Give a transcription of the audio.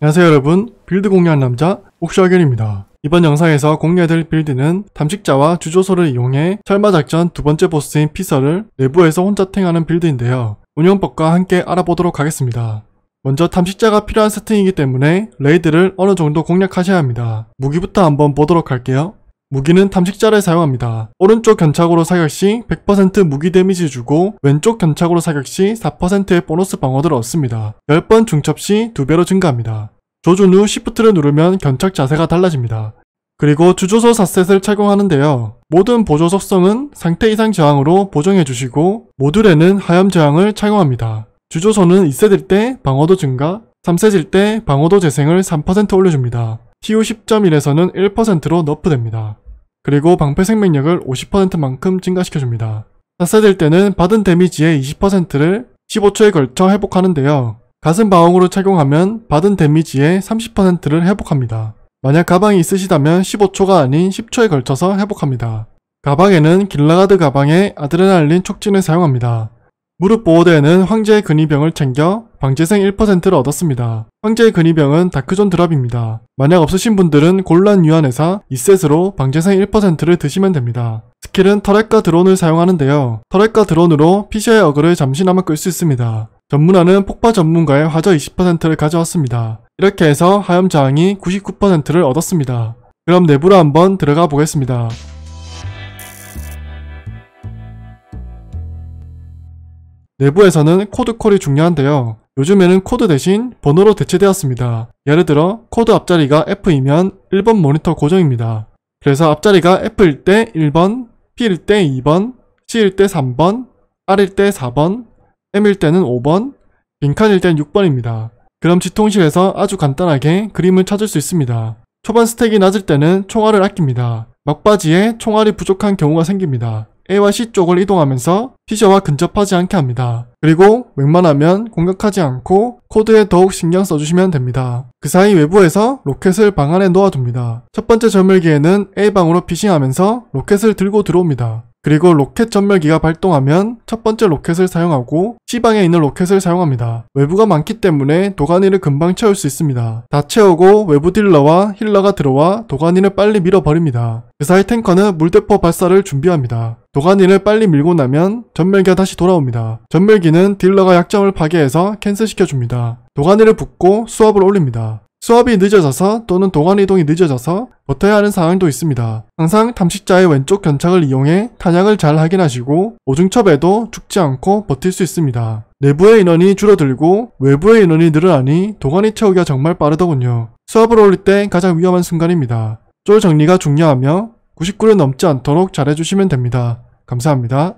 안녕하세요 여러분 빌드 공유한 남자 옥시아견입니다 이번 영상에서 공유해드릴 빌드는 담식자와 주조소를 이용해 철마작전 두 번째 보스인 피서를 내부에서 혼자 탱하는 빌드인데요 운영법과 함께 알아보도록 하겠습니다 먼저 탐식자가 필요한 세팅이기 때문에 레이드를 어느 정도 공략하셔야 합니다. 무기부터 한번 보도록 할게요. 무기는 탐식자를 사용합니다. 오른쪽 견착으로 사격시 100% 무기 데미지 주고 왼쪽 견착으로 사격시 4%의 보너스 방어들을 얻습니다. 10번 중첩시 2배로 증가합니다. 조준 후 시프트를 누르면 견착 자세가 달라집니다. 그리고 주조소 4셋을 착용하는데요. 모든 보조 속성은 상태 이상 저항으로 보정해주시고 모듈에는 하염 저항을 착용합니다. 주조선은 2세들 때 방어도 증가, 3세질 때 방어도 재생을 3% 올려줍니다. TU 10.1에서는 1%로 너프됩니다. 그리고 방패 생명력을 50%만큼 증가시켜줍니다. 4세될 때는 받은 데미지의 20%를 15초에 걸쳐 회복하는데요. 가슴 방어구로 착용하면 받은 데미지의 30%를 회복합니다. 만약 가방이 있으시다면 15초가 아닌 10초에 걸쳐서 회복합니다. 가방에는 길라가드 가방에 아드레날린 촉진을 사용합니다. 무릎 보호대에는 황제의 근위병을 챙겨 방재생 1%를 얻었습니다. 황제의 근위병은 다크존 드랍입니다. 만약 없으신 분들은 곤란 유한회사 2셋으로 방재생 1%를 드시면 됩니다. 스킬은 터렛과 드론을 사용하는데요. 터렛과 드론으로 피셔의 어그를 잠시나마 끌 수 있습니다. 전문화는 폭파 전문가의 화저 20%를 가져왔습니다. 이렇게 해서 하염 저항이 99%를 얻었습니다. 그럼 내부로 한번 들어가 보겠습니다. 내부에서는 코드콜이 중요한데요. 요즘에는 코드 대신 번호로 대체되었습니다. 예를 들어 코드 앞자리가 F이면 1번 모니터 고정입니다. 그래서 앞자리가 F일 때 1번, P일 때 2번, C일 때 3번, R일 때 4번, M일 때는 5번, 빈칸일 땐 6번입니다. 그럼 지통실에서 아주 간단하게 그림을 찾을 수 있습니다. 초반 스택이 낮을 때는 총알을 아낍니다. 막바지에 총알이 부족한 경우가 생깁니다. A와 C쪽을 이동하면서 피저와 근접하지 않게 합니다. 그리고 웬만하면 공격하지 않고 코드에 더욱 신경 써주시면 됩니다. 그 사이 외부에서 로켓을 방 안에 놓아둡니다. 첫 번째 점을기에는 A방으로 피싱하면서 로켓을 들고 들어옵니다. 그리고 로켓 전멸기가 발동하면 첫 번째 로켓을 사용하고 시방에 있는 로켓을 사용합니다. 외부가 많기 때문에 도가니를 금방 채울 수 있습니다. 다 채우고 외부 딜러와 힐러가 들어와 도가니를 빨리 밀어버립니다. 그 사이 탱커는 물대포 발사를 준비합니다. 도가니를 빨리 밀고 나면 전멸기가 다시 돌아옵니다. 전멸기는 딜러가 약점을 파괴해서 캔슬시켜줍니다. 도가니를 붓고 수압을 올립니다. 수업이 늦어져서 또는 동안 이동이 늦어져서 버텨야 하는 상황도 있습니다. 항상 탐식자의 왼쪽 견착을 이용해 탄약을 잘 확인하시고 오중첩에도 죽지 않고 버틸 수 있습니다. 내부의 인원이 줄어들고 외부의 인원이 늘어나니 동안이 채우기가 정말 빠르더군요. 수업을 올릴 때 가장 위험한 순간입니다. 쫄 정리가 중요하며 99를 넘지 않도록 잘해주시면 됩니다. 감사합니다.